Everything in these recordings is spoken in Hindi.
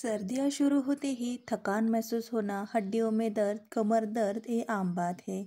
सर्दियाँ शुरू होते ही थकान महसूस होना हड्डियों में दर्द कमर दर्द ये आम बात है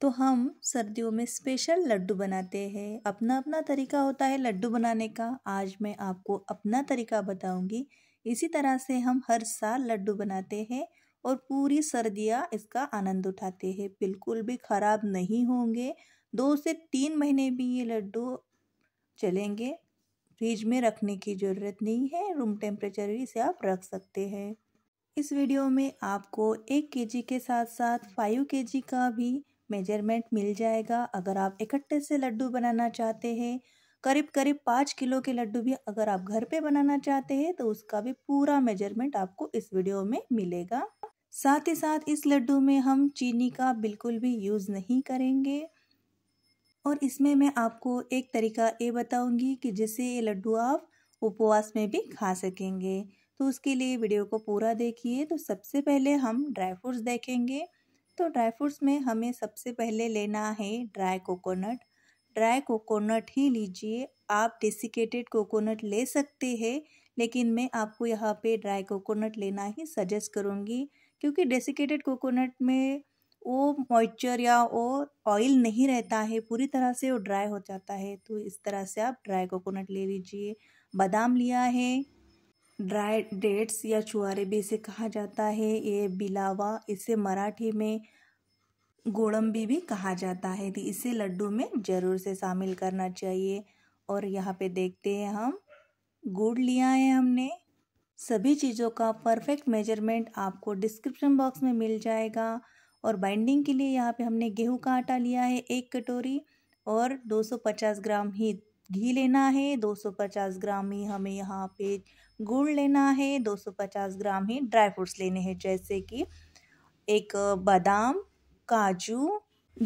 तो हम सर्दियों में स्पेशल लड्डू बनाते हैं अपना अपना तरीका होता है लड्डू बनाने का आज मैं आपको अपना तरीका बताऊंगी इसी तरह से हम हर साल लड्डू बनाते हैं और पूरी सर्दियाँ इसका आनंद उठाते हैं बिल्कुल भी ख़राब नहीं होंगे दो से तीन महीने भी ये लड्डू चलेंगे फ्रिज में रखने की ज़रूरत नहीं है रूम टेम्परेचर ही से आप रख सकते हैं इस वीडियो में आपको एक के के साथ साथ फाइव के का भी मेजरमेंट मिल जाएगा अगर आप इकट्ठे से लड्डू बनाना चाहते हैं करीब करीब पाँच किलो के लड्डू भी अगर आप घर पे बनाना चाहते हैं तो उसका भी पूरा मेजरमेंट आपको इस वीडियो में मिलेगा साथ ही साथ इस लड्डू में हम चीनी का बिल्कुल भी यूज़ नहीं करेंगे और इसमें मैं आपको एक तरीका ये बताऊंगी कि जिससे ये लड्डू आप उपवास में भी खा सकेंगे तो उसके लिए वीडियो को पूरा देखिए तो सबसे पहले हम ड्राई फ्रूट्स देखेंगे तो ड्राई फ्रूट्स में हमें सबसे पहले लेना है ड्राई कोकोनट ड्राई कोकोनट ही लीजिए आप डेसिकेटेड कोकोनट ले सकते हैं लेकिन मैं आपको यहाँ पे ड्राई कोकोनट लेना ही सजेस्ट करूँगी क्योंकि डेसिकेटेड कोकोनट में वो मॉइस्चर या वो ऑयल नहीं रहता है पूरी तरह से वो ड्राई हो जाता है तो इस तरह से आप ड्राई कोकोनट ले लीजिए बादाम लिया है ड्राई डेट्स या छुहारे भी इसे कहा जाता है ये बिलावा इसे मराठी में गोड़म्बी भी कहा जाता है तो इसे लड्डू में ज़रूर से शामिल करना चाहिए और यहाँ पे देखते हैं हम गुड़ लिया है हमने सभी चीज़ों का परफेक्ट मेजरमेंट आपको डिस्क्रिप्शन बॉक्स में मिल जाएगा और बाइंडिंग के लिए यहाँ पे हमने गेहूं का आटा लिया है एक कटोरी और 250 ग्राम ही घी लेना है 250 ग्राम ही हमें यहाँ पे गुड़ लेना है 250 ग्राम ही ड्राई फ्रूट्स लेने हैं जैसे कि एक बादाम काजू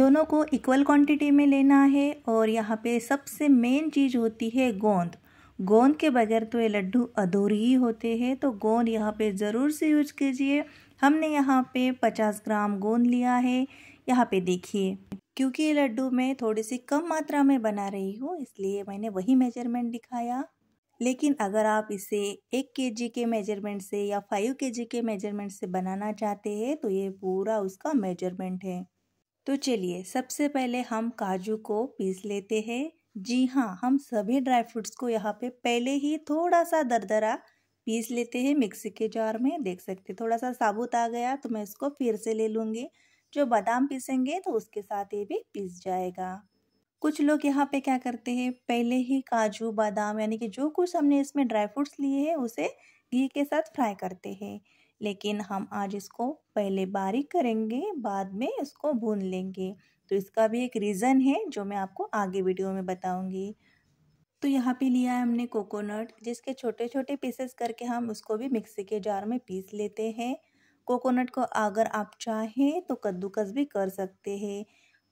दोनों को इक्वल क्वांटिटी में लेना है और यहाँ पे सबसे मेन चीज़ होती है गोंद गोंद के बगैर तो ये लड्डू अधूरे ही होते हैं तो गोंद यहाँ पे ज़रूर से यूज कीजिए हमने यहाँ पे पचास ग्राम गोंद लिया है यहाँ पे देखिए क्योंकि ये लड्डू मैं थोड़ी सी कम मात्रा में बना रही हूँ इसलिए मैंने वही मेजरमेंट दिखाया लेकिन अगर आप इसे एक के जी के मेजरमेंट से या फाइव के जी के मेजरमेंट से बनाना चाहते हैं तो ये पूरा उसका मेजरमेंट है तो चलिए सबसे पहले हम काजू को पीस लेते हैं जी हाँ हम सभी ड्राई फ्रूट्स को यहाँ पे पहले ही थोड़ा सा दरदरा पीस लेते हैं मिक्सी के जार में देख सकते थोड़ा सा साबुत आ गया तो मैं इसको फिर से ले लूँगी जो बादाम पीसेंगे तो उसके साथ ये भी पीस जाएगा कुछ लोग यहाँ पे क्या करते हैं पहले ही काजू बादाम यानी कि जो कुछ हमने इसमें ड्राई फ्रूट्स लिए हैं उसे घी के साथ फ्राई करते हैं लेकिन हम आज इसको पहले बारीक करेंगे बाद में इसको भून लेंगे तो इसका भी एक रीज़न है जो मैं आपको आगे वीडियो में बताऊँगी तो यहाँ पे लिया है हमने कोकोनट जिसके छोटे छोटे पीसेस करके हम उसको भी मिक्सी के जार में पीस लेते हैं कोकोनट को अगर आप चाहें तो कद्दूकस भी कर सकते हैं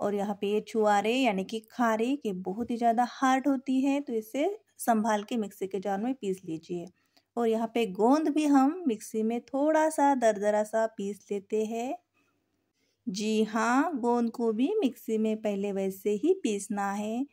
और यहाँ पे ये छुआरे यानी कि खारे ये बहुत ही ज़्यादा हार्ड होती है तो इसे संभाल के मिक्सी के जार में पीस लीजिए और यहाँ पे गोंद भी हम मिक्सी में थोड़ा सा दरदरा सा पीस लेते हैं जी हाँ गोंद को भी मिक्सी में पहले वैसे ही पीसना है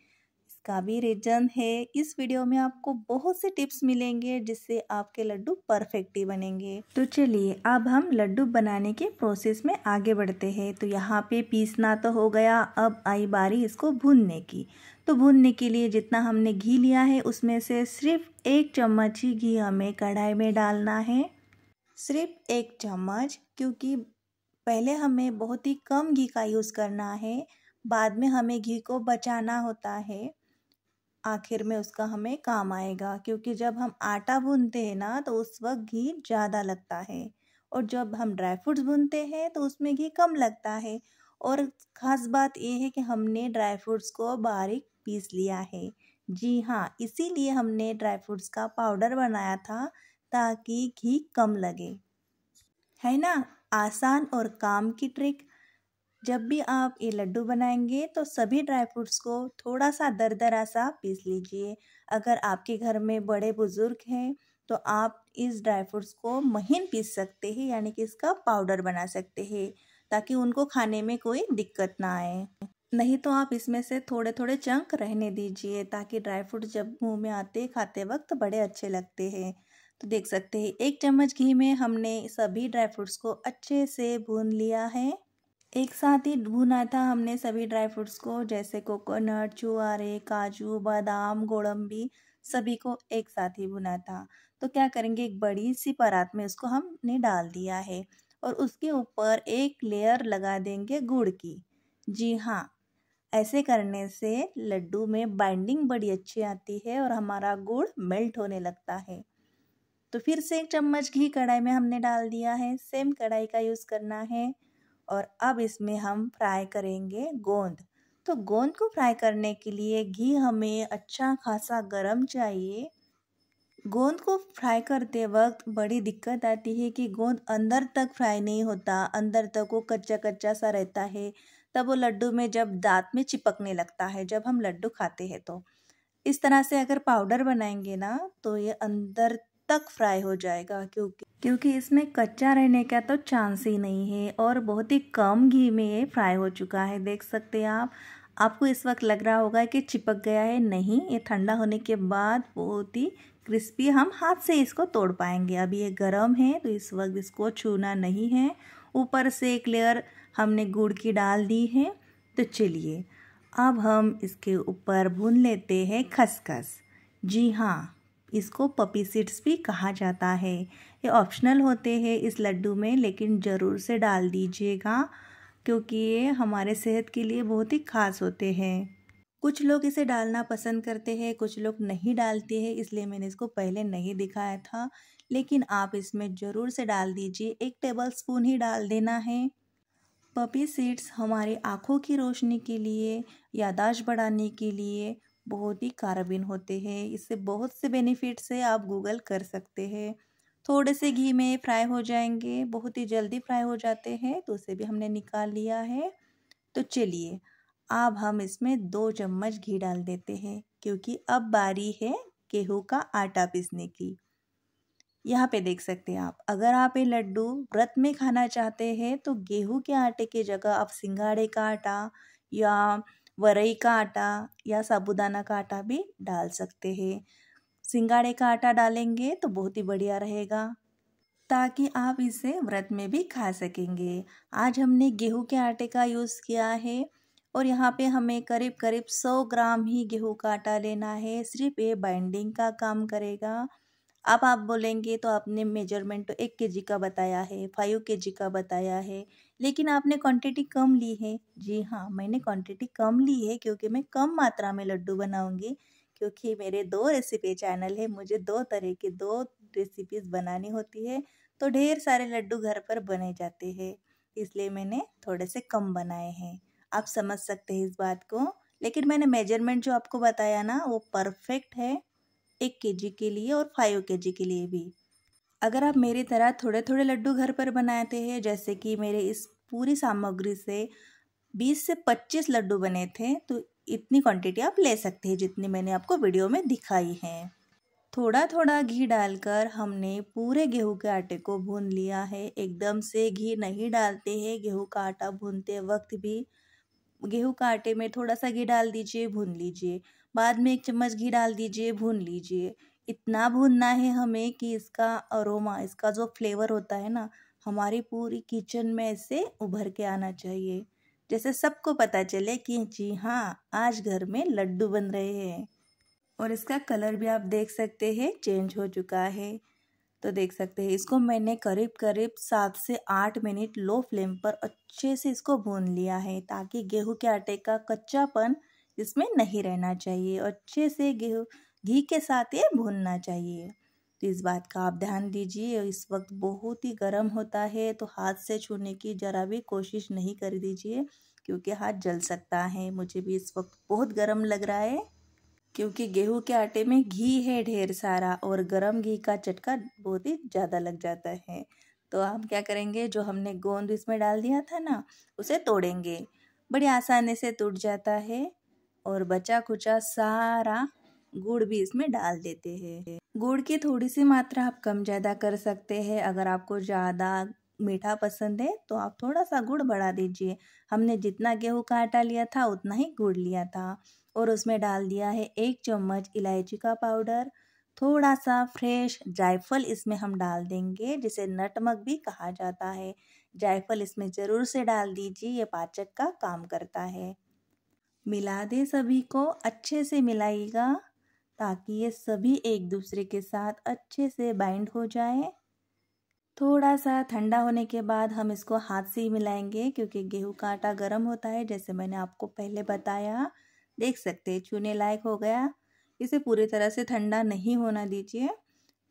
इसका भी रीजन है इस वीडियो में आपको बहुत से टिप्स मिलेंगे जिससे आपके लड्डू परफेक्ट ही बनेंगे तो चलिए अब हम लड्डू बनाने के प्रोसेस में आगे बढ़ते हैं तो यहाँ पे पीसना तो हो गया अब आई बारी इसको भूनने की तो भूनने के लिए जितना हमने घी लिया है उसमें से सिर्फ एक चम्मच ही घी हमें कढ़ाई में डालना है सिर्फ एक चम्मच क्योंकि पहले हमें बहुत ही कम घी का यूज़ करना है बाद में हमें घी को बचाना होता है आखिर में उसका हमें काम आएगा क्योंकि जब हम आटा भूनते हैं ना तो उस वक्त घी ज़्यादा लगता है और जब हम ड्राई फ्रूट्स भूनते हैं तो उसमें घी कम लगता है और ख़ास बात यह है कि हमने ड्राई फ्रूट्स को बारीक पीस लिया है जी हाँ इसीलिए हमने ड्राई फ्रूट्स का पाउडर बनाया था ताकि घी कम लगे है ना आसान और काम की ट्रिक जब भी आप ये लड्डू बनाएंगे तो सभी ड्राई फ्रूट्स को थोड़ा सा दर दरा सा पीस लीजिए अगर आपके घर में बड़े बुज़ुर्ग हैं तो आप इस ड्राई फ्रूट्स को महीन पीस सकते हैं यानी कि इसका पाउडर बना सकते हैं ताकि उनको खाने में कोई दिक्कत ना आए नहीं तो आप इसमें से थोड़े थोड़े चंक रहने दीजिए ताकि ड्राई फ्रूट जब मुँह में आते खाते वक्त बड़े अच्छे लगते हैं तो देख सकते हैं एक चम्मच घी में हमने सभी ड्राई फ्रूट्स को अच्छे से भून लिया है एक साथ ही भुना था हमने सभी ड्राई फ्रूट्स को जैसे कोकोनट चुआरे काजू बादाम गोड़म्बी सभी को एक साथ ही भुना था तो क्या करेंगे एक बड़ी सी परात में उसको हमने डाल दिया है और उसके ऊपर एक लेयर लगा देंगे गुड़ की जी हाँ ऐसे करने से लड्डू में बाइंडिंग बड़ी अच्छी आती है और हमारा गुड़ मेल्ट होने लगता है तो फिर से एक चम्मच घी कढ़ाई में हमने डाल दिया है सेम कढ़ाई का यूज़ करना है और अब इसमें हम फ्राई करेंगे गोंद तो गोंद को फ्राई करने के लिए घी हमें अच्छा खासा गर्म चाहिए गोंद को फ्राई करते वक्त बड़ी दिक्कत आती है कि गोंद अंदर तक फ्राई नहीं होता अंदर तक वो कच्चा कच्चा सा रहता है तब वो लड्डू में जब दांत में चिपकने लगता है जब हम लड्डू खाते हैं तो इस तरह से अगर पाउडर बनाएंगे ना तो ये अंदर तक फ्राई हो जाएगा क्योंकि क्योंकि इसमें कच्चा रहने का तो चांस ही नहीं है और बहुत ही कम घी में ये फ्राई हो चुका है देख सकते हैं आप आपको इस वक्त लग रहा होगा कि चिपक गया है नहीं ये ठंडा होने के बाद बहुत ही क्रिस्पी हम हाथ से इसको तोड़ पाएंगे अभी ये गर्म है तो इस वक्त इसको छूना नहीं है ऊपर से एक लेयर हमने गुड़ की डाल दी है तो चलिए अब हम इसके ऊपर भून लेते हैं खसखस जी हाँ इसको पपी सीड्स भी कहा जाता है ये ऑप्शनल होते हैं इस लड्डू में लेकिन ज़रूर से डाल दीजिएगा क्योंकि ये हमारे सेहत के लिए बहुत ही खास होते हैं कुछ लोग इसे डालना पसंद करते हैं कुछ लोग नहीं डालते हैं इसलिए मैंने इसको पहले नहीं दिखाया था लेकिन आप इसमें ज़रूर से डाल दीजिए एक टेबल स्पून ही डाल देना है पपी सीड्स हमारे आँखों की रोशनी के लिए यादाश्त बढ़ाने के लिए बहुत ही कारबिन होते हैं इससे बहुत से बेनिफिट्स है आप गूगल कर सकते हैं थोड़े से घी में फ्राई हो जाएंगे बहुत ही जल्दी फ्राई हो जाते हैं तो उसे भी हमने निकाल लिया है तो चलिए अब हम इसमें दो चम्मच घी डाल देते हैं क्योंकि अब बारी है गेहूँ का आटा पीसने की यहाँ पे देख सकते हैं आप अगर आप ये लड्डू व्रत में खाना चाहते हैं तो गेहूँ के आटे की जगह आप सिंगाड़े का आटा या वरई का आटा या साबुदाना का आटा भी डाल सकते हैं सिंगाड़े का आटा डालेंगे तो बहुत ही बढ़िया रहेगा ताकि आप इसे व्रत में भी खा सकेंगे आज हमने गेहूं के आटे का यूज़ किया है और यहाँ पे हमें करीब करीब सौ ग्राम ही गेहूं का आटा लेना है सिर्फ ये बाइंडिंग का काम करेगा अब आप बोलेंगे तो आपने मेजरमेंट तो एक के जी का बताया है फाइव के जी का बताया है लेकिन आपने क्वांटिटी कम ली है जी हाँ मैंने क्वांटिटी कम ली है क्योंकि मैं कम मात्रा में लड्डू बनाऊंगी क्योंकि मेरे दो रेसिपी चैनल है मुझे दो तरह के दो रेसिपीज़ बनानी होती है तो ढेर सारे लड्डू घर पर बने जाते हैं इसलिए मैंने थोड़े से कम बनाए हैं आप समझ सकते हैं इस बात को लेकिन मैंने मेजरमेंट जो आपको बताया ना वो परफेक्ट है एक के जी के लिए और फाइव के जी के लिए भी अगर आप मेरी तरह थोड़े थोड़े लड्डू घर पर बनाते हैं जैसे कि मेरे इस पूरी सामग्री से बीस से पच्चीस लड्डू बने थे तो इतनी क्वांटिटी आप ले सकते हैं जितनी मैंने आपको वीडियो में दिखाई है थोड़ा थोड़ा घी डालकर हमने पूरे गेहूं के आटे को भून लिया है एकदम से घी नहीं डालते हैं गेहूं का आटा भूनते वक्त भी गेहूं का आटे में थोड़ा सा घी डाल दीजिए भून लीजिए बाद में एक चम्मच घी डाल दीजिए भून लीजिए इतना भूनना है हमें कि इसका अरोमा इसका जो फ्लेवर होता है ना हमारी पूरी किचन में ऐसे उभर के आना चाहिए जैसे सबको पता चले कि जी हाँ आज घर में लड्डू बन रहे हैं और इसका कलर भी आप देख सकते हैं चेंज हो चुका है तो देख सकते हैं इसको मैंने करीब करीब सात से आठ मिनट लो फ्लेम पर अच्छे से इसको भून लिया है ताकि गेहूं के आटे का कच्चापन इसमें नहीं रहना चाहिए अच्छे से गेहूँ घी के साथ ये भूनना चाहिए तो इस बात का आप ध्यान दीजिए इस वक्त बहुत ही गर्म होता है तो हाथ से छूने की ज़रा भी कोशिश नहीं कर दीजिए क्योंकि हाथ जल सकता है मुझे भी इस वक्त बहुत गर्म लग रहा है क्योंकि गेहूं के आटे में घी है ढेर सारा और गरम घी का चटका बहुत ही ज़्यादा लग जाता है तो हम क्या करेंगे जो हमने गोंद इसमें डाल दिया था ना उसे तोड़ेंगे बड़ी आसानी से टूट जाता है और बचा खुचा सारा गुड़ भी इसमें डाल देते हैं गुड़ की थोड़ी सी मात्रा आप कम ज़्यादा कर सकते हैं अगर आपको ज़्यादा मीठा पसंद है तो आप थोड़ा सा गुड़ बढ़ा दीजिए हमने जितना गेहूं का आटा लिया था उतना ही गुड़ लिया था और उसमें डाल दिया है एक चम्मच इलायची का पाउडर थोड़ा सा फ्रेश जायफल इसमें हम डाल देंगे जिसे नटमक भी कहा जाता है जायफल इसमें ज़रूर से डाल दीजिए ये पाचक का काम करता है मिला दे सभी को अच्छे से मिलाइएगा ताकि ये सभी एक दूसरे के साथ अच्छे से बाइंड हो जाए थोड़ा सा ठंडा होने के बाद हम इसको हाथ से ही मिलाएंगे क्योंकि गेहूं का आटा गर्म होता है जैसे मैंने आपको पहले बताया देख सकते हैं छूने लायक हो गया इसे पूरी तरह से ठंडा नहीं होना दीजिए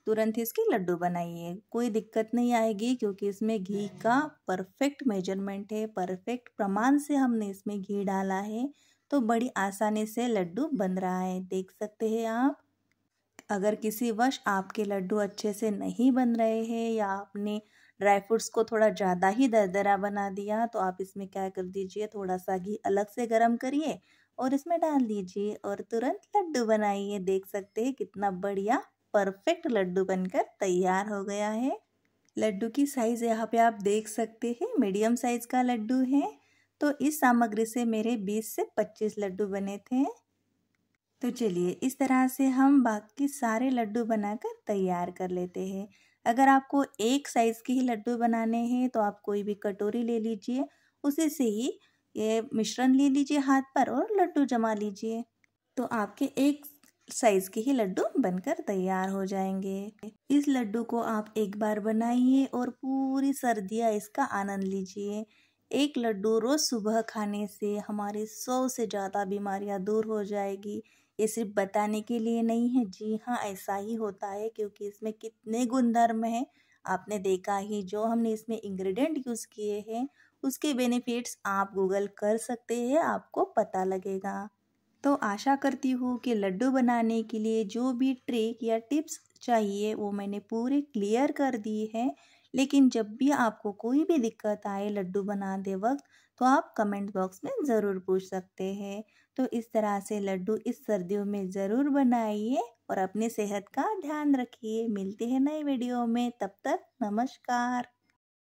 तुरंत ही इसके लड्डू बनाइए कोई दिक्कत नहीं आएगी क्योंकि इसमें घी का परफेक्ट मेजरमेंट है परफेक्ट प्रमाण से हमने इसमें घी डाला है तो बड़ी आसानी से लड्डू बन रहा है देख सकते हैं आप अगर किसी वश आपके लड्डू अच्छे से नहीं बन रहे हैं या आपने ड्राई फ्रूट्स को थोड़ा ज़्यादा ही दरदरा बना दिया तो आप इसमें क्या कर दीजिए थोड़ा सा घी अलग से गर्म करिए और इसमें डाल दीजिए और तुरंत लड्डू बनाइए देख सकते हैं कितना बढ़िया परफेक्ट लड्डू बनकर तैयार हो गया है लड्डू की साइज़ यहाँ पे आप देख सकते हैं मीडियम साइज़ का लड्डू है तो इस सामग्री से मेरे 20 से 25 लड्डू बने थे तो चलिए इस तरह से हम बाकी सारे लड्डू बनाकर तैयार कर लेते हैं अगर आपको एक साइज़ के ही लड्डू बनाने हैं तो आप कोई भी कटोरी ले लीजिए उसी से ही ये मिश्रण ले लीजिए हाथ पर और लड्डू जमा लीजिए तो आपके एक साइज़ के ही लड्डू बनकर तैयार हो जाएंगे इस लड्डू को आप एक बार बनाइए और पूरी सर्दियाँ इसका आनंद लीजिए एक लड्डू रोज़ सुबह खाने से हमारी सौ से ज़्यादा बीमारियां दूर हो जाएगी ये सिर्फ बताने के लिए नहीं है जी हाँ ऐसा ही होता है क्योंकि इसमें कितने गुणधर्म हैं आपने देखा ही जो हमने इसमें इंग्रेडिएंट यूज़ किए हैं उसके बेनिफिट्स आप गूगल कर सकते हैं आपको पता लगेगा तो आशा करती हूँ कि लड्डू बनाने के लिए जो भी ट्रिक या टिप्स चाहिए वो मैंने पूरे क्लियर कर दी है लेकिन जब भी आपको कोई भी दिक्कत आए लड्डू बनाते वक्त तो आप कमेंट बॉक्स में ज़रूर पूछ सकते हैं तो इस तरह से लड्डू इस सर्दियों में ज़रूर बनाइए और अपनी सेहत का ध्यान रखिए मिलते हैं नए वीडियो में तब तक नमस्कार